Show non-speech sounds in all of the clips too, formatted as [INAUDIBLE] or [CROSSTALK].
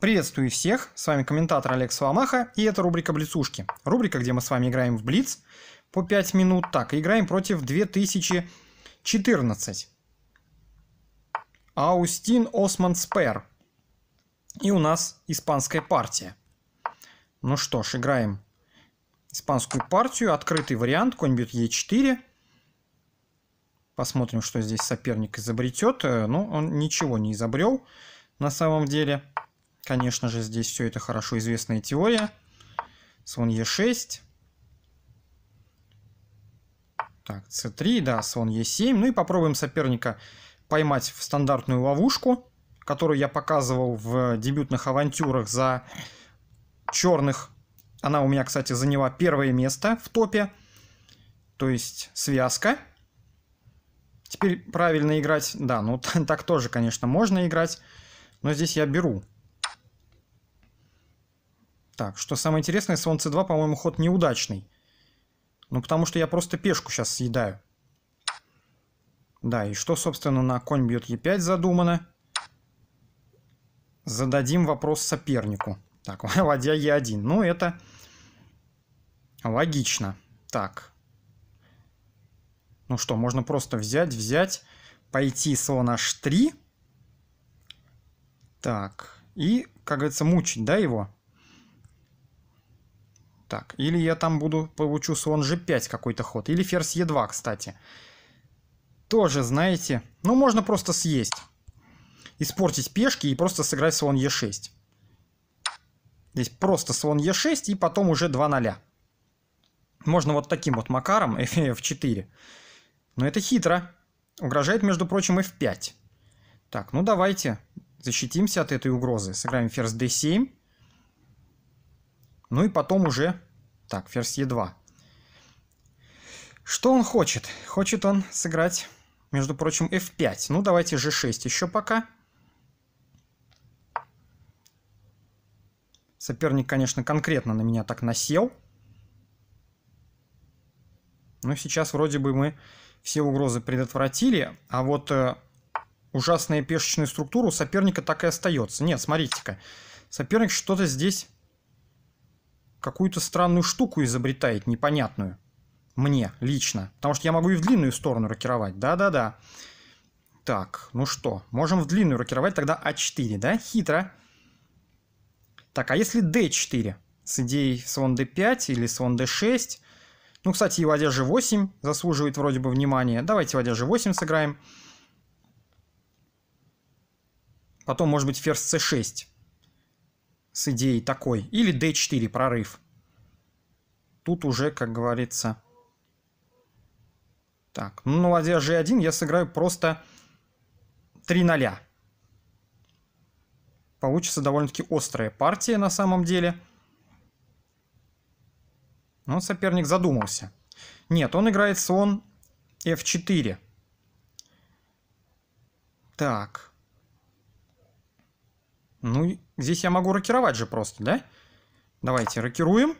Приветствую всех, с вами комментатор Олег Соломаха, и это рубрика «Блицушки». Рубрика, где мы с вами играем в Блиц по 5 минут. Так, играем против 2014. Аустин Осман Спер. И у нас испанская партия. Ну что ж, играем испанскую партию. Открытый вариант, конь бьет Е4. Посмотрим, что здесь соперник изобретет. Э, ну, он ничего не изобрел на самом деле. Конечно же, здесь все это хорошо известная теория. Слон Е6. Так, c3, да, слон e7. Ну и попробуем соперника поймать в стандартную ловушку, которую я показывал в дебютных авантюрах за черных. Она у меня, кстати, заняла первое место в топе. То есть связка. Теперь правильно играть. Да, ну [LAUGHS] так тоже, конечно, можно играть. Но здесь я беру так, что самое интересное, слон c 2, по-моему, ход неудачный. Ну, потому что я просто пешку сейчас съедаю. Да, и что, собственно, на конь бьет e 5 задумано? Зададим вопрос сопернику. Так, [LAUGHS] ладья e 1 Ну, это логично. Так. Ну что, можно просто взять, взять, пойти слон h3. Так. И, как говорится, мучить, да, его? Так, или я там буду, получу слон g5 какой-то ход, или ферзь e2, кстати. Тоже, знаете, ну можно просто съесть. Испортить пешки и просто сыграть слон e6. Здесь просто слон e6 и потом уже 2 0. Можно вот таким вот макаром, [LAUGHS] f4. Но это хитро. Угрожает, между прочим, f5. Так, ну давайте защитимся от этой угрозы. Сыграем ферзь d7. Ну и потом уже... Так, ферзь Е2. Что он хочет? Хочет он сыграть, между прочим, F5. Ну, давайте G6 еще пока. Соперник, конечно, конкретно на меня так насел. Но сейчас вроде бы мы все угрозы предотвратили, а вот э, ужасная пешечная структура у соперника так и остается. Нет, смотрите-ка, соперник что-то здесь какую-то странную штуку изобретает, непонятную. Мне, лично. Потому что я могу и в длинную сторону рокировать. Да-да-да. Так, ну что, можем в длинную рокировать тогда А4, да? Хитро. Так, а если d4 с идеей слон d5 или слон d6? Ну, кстати, и ладья g8 заслуживает вроде бы внимания. Давайте ладья g8 сыграем. Потом, может быть, ферзь c6 с идеей такой. Или d4, прорыв. Тут уже, как говорится... Так, ну, ладья g1 я сыграю просто 3 0 Получится довольно-таки острая партия на самом деле. Но соперник задумался. Нет, он играет слон f4. Так, ну, здесь я могу рокировать же просто, да? Давайте рокируем.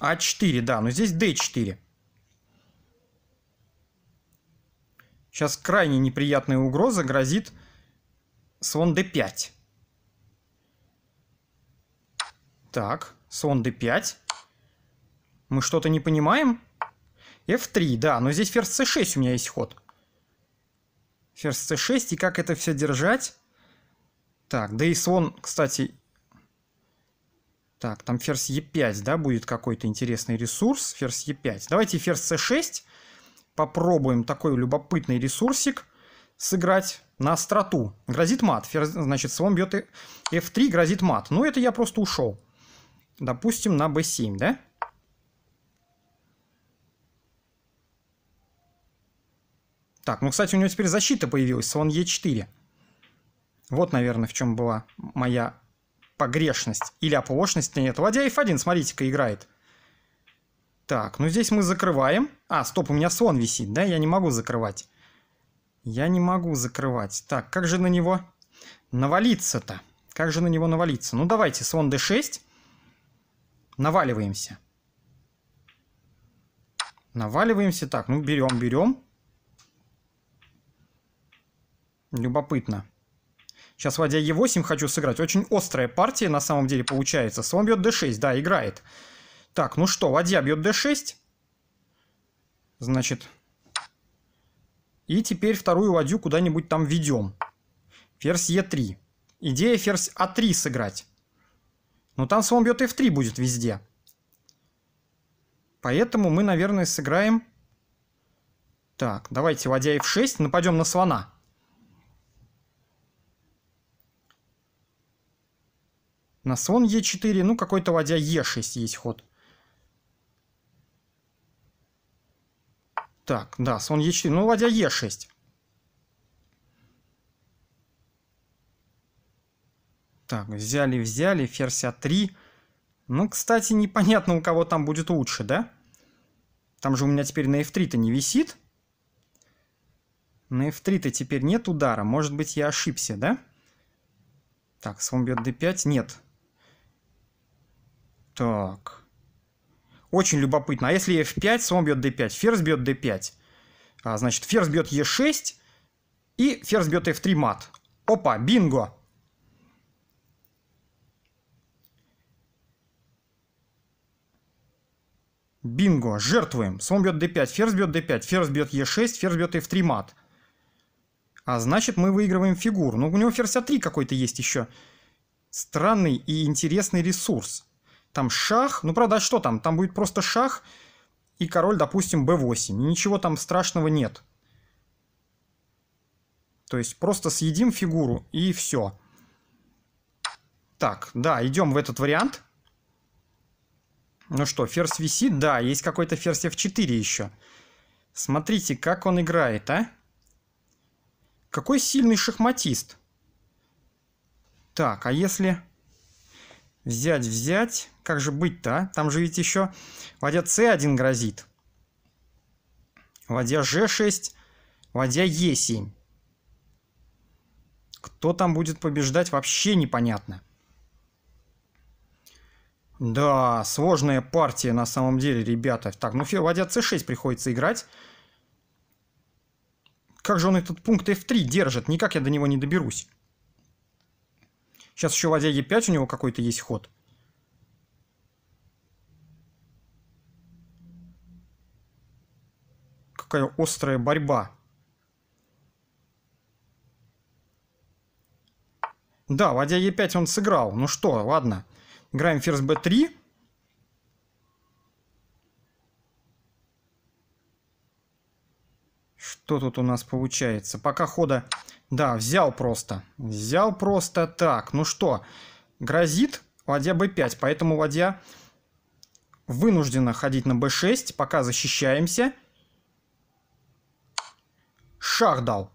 А4, да, но здесь d4. Сейчас крайне неприятная угроза грозит слон d5. Так, слон d5. Мы что-то не понимаем? f3, да, но здесь ферзь c6 у меня есть ход. Ферзь c6, и как это все держать? Так, да и слон, кстати... Так, там ферзь e5, да, будет какой-то интересный ресурс. Ферзь e5. Давайте ферзь c6. Попробуем такой любопытный ресурсик сыграть на остроту. Грозит мат. Ферзь, значит, слон бьет f3, грозит мат. Ну, это я просто ушел. Допустим, на b7, да? Так, ну, кстати, у него теперь защита появилась, слон Е4. Вот, наверное, в чем была моя погрешность или оплошность. Нет, ладья F1, смотрите-ка, играет. Так, ну здесь мы закрываем. А, стоп, у меня слон висит, да? Я не могу закрывать. Я не могу закрывать. Так, как же на него навалиться-то? Как же на него навалиться? Ну, давайте, слон D6. Наваливаемся. Наваливаемся. Так, ну, берем, берем. Любопытно. Сейчас ладья Е8 хочу сыграть. Очень острая партия на самом деле получается. Слон бьет d6, да, играет. Так, ну что, ладья бьет d6. Значит... И теперь вторую ладью куда-нибудь там ведем. Ферзь Е3. Идея ферзь А3 сыграть. Но там слон бьет F3 будет везде. Поэтому мы, наверное, сыграем... Так, давайте ладья F6, нападем на слона. На слон Е4, ну какой-то ладья Е6 есть ход. Так, да, слон Е4, ну ладья Е6. Так, взяли, взяли, ферзь А3. Ну, кстати, непонятно, у кого там будет лучше, да? Там же у меня теперь на F3-то не висит. На F3-то теперь нет удара. Может быть, я ошибся, да? Так, слон бьет D5. Нет. Так. Очень любопытно. А если f5, слон бьет d5, ферзь бьет d5. А, значит, ферзь бьет e6 и ферзь бьет f3 мат. Опа, бинго! Бинго, жертвуем. Слон бьет d5, ферзь бьет d5, ферзь бьет e6, ферзь бьет f3 мат. А значит, мы выигрываем фигуру. Ну, у него ферзь а3 какой-то есть еще. Странный и интересный ресурс там шах, ну правда, а что там? Там будет просто шах и король, допустим, b8. И ничего там страшного нет. То есть просто съедим фигуру и все. Так, да, идем в этот вариант. Ну что, ферзь висит, да, есть какой-то ферзь f4 еще. Смотрите, как он играет, а? Какой сильный шахматист. Так, а если... Взять, взять. Как же быть-то, а? Там же ведь еще ладья c1 грозит. Ладья g6, ладья e7. Кто там будет побеждать, вообще непонятно. Да, сложная партия на самом деле, ребята. Так, ну ладья c6 приходится играть. Как же он этот пункт f3 держит? Никак я до него не доберусь. Сейчас еще ладья Е5 у него какой-то есть ход. Какая острая борьба. Да, ладья Е5 он сыграл. Ну что, ладно. Играем ферзь Б3. Что тут у нас получается? Пока хода да, взял просто. Взял просто так. Ну что, грозит ладья b5, поэтому ладья вынуждена ходить на b6, пока защищаемся. Шах дал.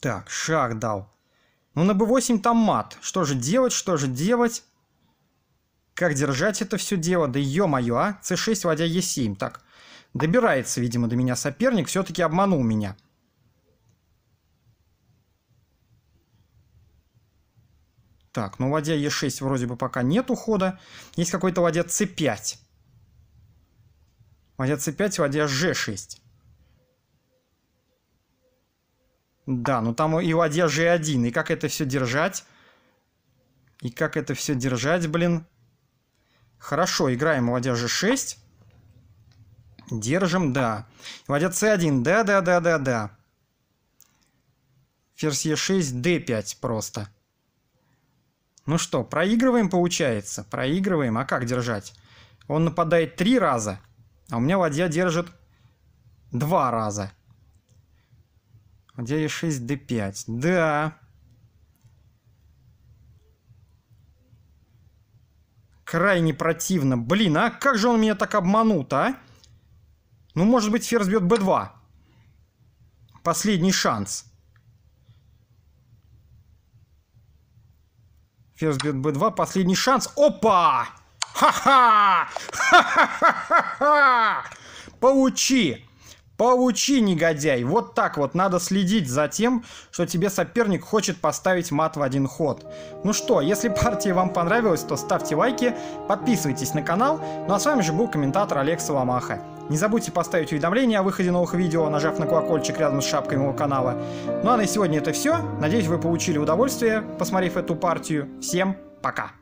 Так, шах дал. Ну, на b8 там мат. Что же делать, что же делать? Как держать это все дело? Да ё-моё, а? c6, ладья e7. Так, добирается, видимо, до меня соперник. все таки обманул меня. Так, ну ладья Е6 вроде бы пока нет ухода. Есть какой-то ладья С5. Ладья С5, ладья Ж6. Да, ну там и ладья G1. И как это все держать? И как это все держать, блин? Хорошо, играем ладья G6. Держим, да. Ладья c1, да-да-да-да-да. Ферзь е 6 d5 просто. Ну что, проигрываем получается? Проигрываем, а как держать? Он нападает три раза, а у меня ладья держит два раза. Ладья e6, d5. Да. Крайне противно. Блин, а как же он меня так обманул а? Ну, может быть, ферзь бьет б 2 Последний шанс. Ферзь бьет b2, последний шанс. Опа! Ха-ха! Ха-ха-ха-ха! Получи! Получи, негодяй! Вот так вот надо следить за тем, что тебе соперник хочет поставить мат в один ход. Ну что, если партия вам понравилась, то ставьте лайки, подписывайтесь на канал. Ну а с вами же был комментатор Олег Соломаха. Не забудьте поставить уведомления о выходе новых видео, нажав на колокольчик рядом с шапкой моего канала. Ну а на сегодня это все. Надеюсь, вы получили удовольствие, посмотрев эту партию. Всем пока!